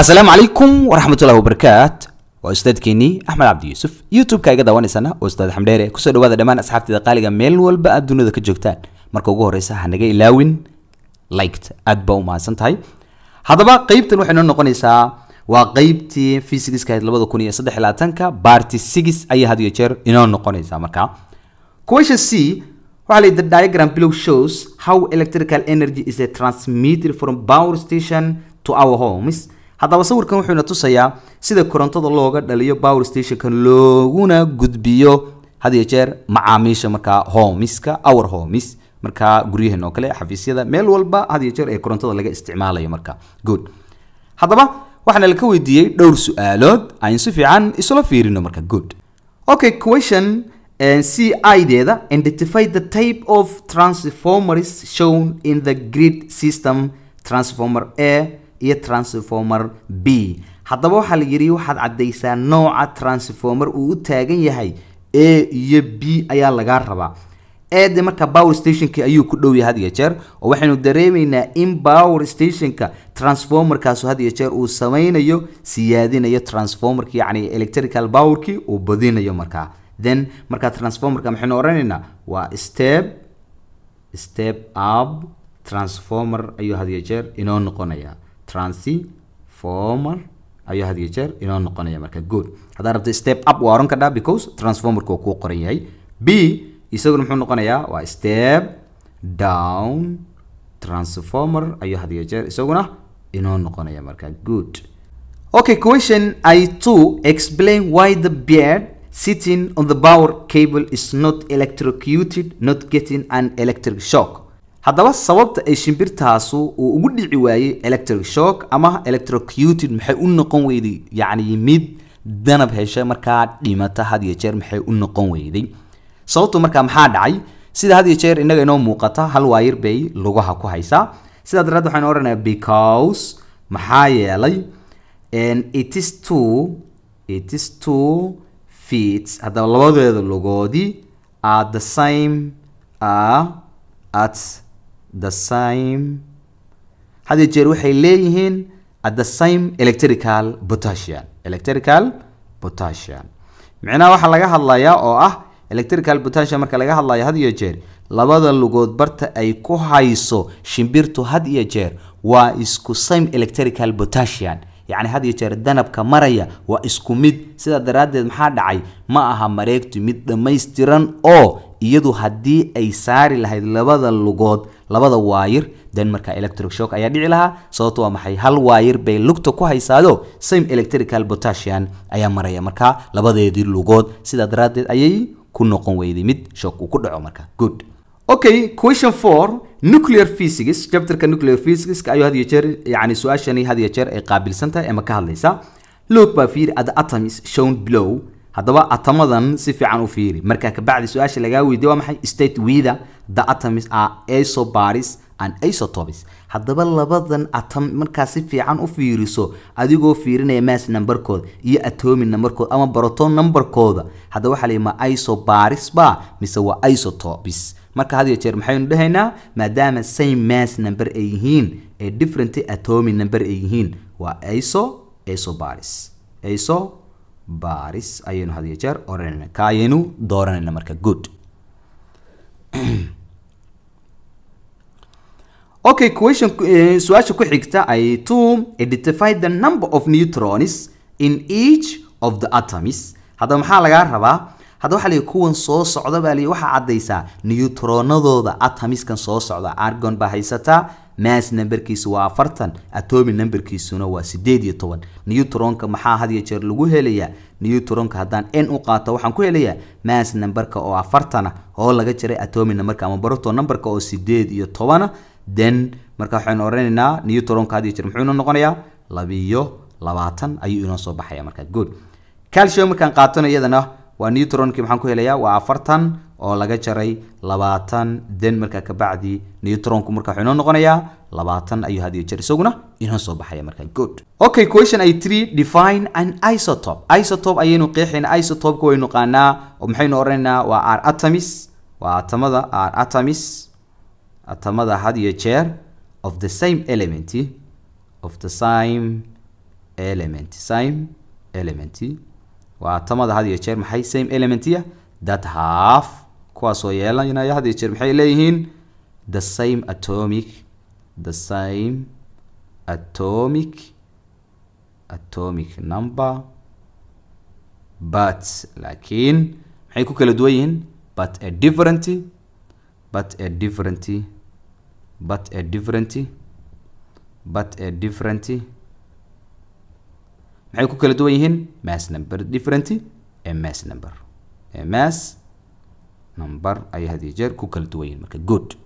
asalaamu calaykum waraxmatullahi wabarakaat waa ustaadkeenii axmed cabdi yuusuf youtube-ka iga daawanaysana oo ustaad xamdheere kusoo dhawaada dhammaan asxaabteeda qaaliga meel walba aad dunida ka joogtaan marka ugu horeysa ha naga ilaawin liked aad baa u mahadsan tahay haddaba qeybtan waxay noo noqonaysaa waa qeybtii fiisigiska labada kun iyo saddex labaatanka barty six ayay had iyo jeer inoo noqonaysaa markaa question c waxaa la yidhi diagram below shows how electrical energy is transmitted from power station to our homes haddaba sawirkan wuxuuna tusayaa sida korontada looga dhaliyo power stationka looguna gudbiyo had iyo jeer macaamiisha markaa homiska our homis markaa guryaheena oo kale xafiisyada meel walba had iyo jeer ee korontada laga isticmaalayo marka good haddaba waxaana la ka weydiiyey dhowr su-aalood ayn si fiican isula fiirino marka good okay question eh, c i deeda identify the type of transformers shown in the grid system transformer a iyo transformer b haddaba waxaa la yidhi waxaad caddaysaa nooca transformer uu u taagan yahay a iyo b ayaa lagaa rabaa eede marka power stationki ayuu ku dhow yahay had iyo jeer oo waxaynu dareemaynaa in power stationka transformerkaasu had iyo jeer uu samaynayo siyaadinayo transformerki yacni electrical powerki uu badinayo markaa then markaa transformerka maxaynu odhanaynaa waa step step up transformer ayuu had iyo jeer inoo noqonayaa transformer ayuu had iyo jeer inoo noqonaya marka good haddaa rabta step up waa oran kadhaa because transformerka waa kuu qoran yahay b isaguna muxuu noqonayaa waa step down transformer ayuu had iyo jeer isaguna inoo noqonaya marka good okay question i two explain why the beard sitting on the power cable is not electrocuted not getting an electric shock haddaba sababta ay shimbirtaasu uu ugu dhici waayey electric shock ama electrocuted maxay u noqon weyday yacni mid danab hesha markaa dhimata had iyo jeer maxay u noqon weyday sababtu markaa maxaa dhacay sida had iyo jeer innaga inoo muuqata hal waayir bay lugaha ku haysaa sidaa daraad waxaan odhanayaa because maxaa yeelay it is two it feet haddaba labadeeda lugoodi are the same are at the sime had iyo jeer waxay leeyihiin at the sime electrical potassium electrical potassium micnaha waxaa laga hadlayaa oo ah electrical potassium marka laga hadlayo had iyo jeer labada lugood barta ay ku hayso shimbirtu had iyo jeer waa isku sime electrical potassium yacni had iyo jeer danabka maraya waa isku mid sidaa daraaddeed maxaa dhacay ma aha mareegtu mid dhammaystiran oo iyadu haddii ay saari lahayd labada lugood labada waayir den marka electric shock ayaa dhici lahaa sababto waa ah maxay hal waayir bay lugta ku haysaado same electrical potassian ayaa maraya marka labadeedii lugood sidaa daraaddeed ayay ku noqon weyday mid shock uu ku dhaco marka good okay question four nuclear physics chapterka nuclear physics ayuu had iyo jeer yacni su-aashani had iyo jeer ay qaabilsan tahay ama ka hadlaysa look baa fiir at the atoms shown below haddaba atamadan si fiican u fiiri marka kabacdi su-aasha lagaa weydiye waa maxay state wither the atoms are isobaris and isotopis haddaba labadan atom markaa si fiican u fiiriso adigoo fiirinaya mass numberkooda iyo atomi numberkooda ama baroton numberkooda haddaba waxaa layihi ma isobaris ba mise waa isotopis marka had iyo jeer maxaynu dhahaynaa maadaama same mass number ay yihiin ee different atomi number ay yihiin waa iso isobaris iso baaris ayaynu hadiyo jeer oranayna ka ayaynu dooranayna marka good okay question eh, su-aasha ku xigta ay to identify the number of neutrons in each of the atomis haddaba maxaa lagaa rabaa hadda waxaa la kuwan soo socda baa li waxaa caddaysaa neutronadooda atomiskan soo socda argon baa haysataa maas namberkiisu waa afartan atomi namberkiisuna waa sideed iyo toban newtronka maxaa had iyo jeer lagu helayaa newtronka haddaan n u qaato waxaan ku helayaa maas namberka oo afartana oo laga jiray atomi namberka ama baroto namberka oo sideed iyo tobana then marka waxaynu odhanaynaa newtronka had iyo jeer muxuuna noqonayaa labiyo labaatan ayuu inoo soo baxaya marka good calcium markaan qaatona iyadana waa newtronkii maxaan ku helayaa waa afartan oo laga jaray labaatan denmarka kabacdi newtronku markaa inoo noqonaya labaatan ayuu hadiyo jeer isaguna inoo soo baxaya markaa good okay question ay three define an isotope isotope ayaynu qeexayna isotopeka waynu qaanaa oo maxaynu odhanaynaa waa ar atomis waa atamada ar atomis atamada had iyo jeer of the same element of the same element same element waa atamada had iyo jeer maxay same elementiya that have kuwaasoo yeelanaya hadii iyo jeer maxay leeyihiin the same atomic the same atomic atomic number but laakiin maxay ku kala duwan yihiin but a different but a different but a different but a different maxay ku kala duwan yihiin mass number different a mass number a mass number ay had iyo jeer ku kala duwan yihin marka good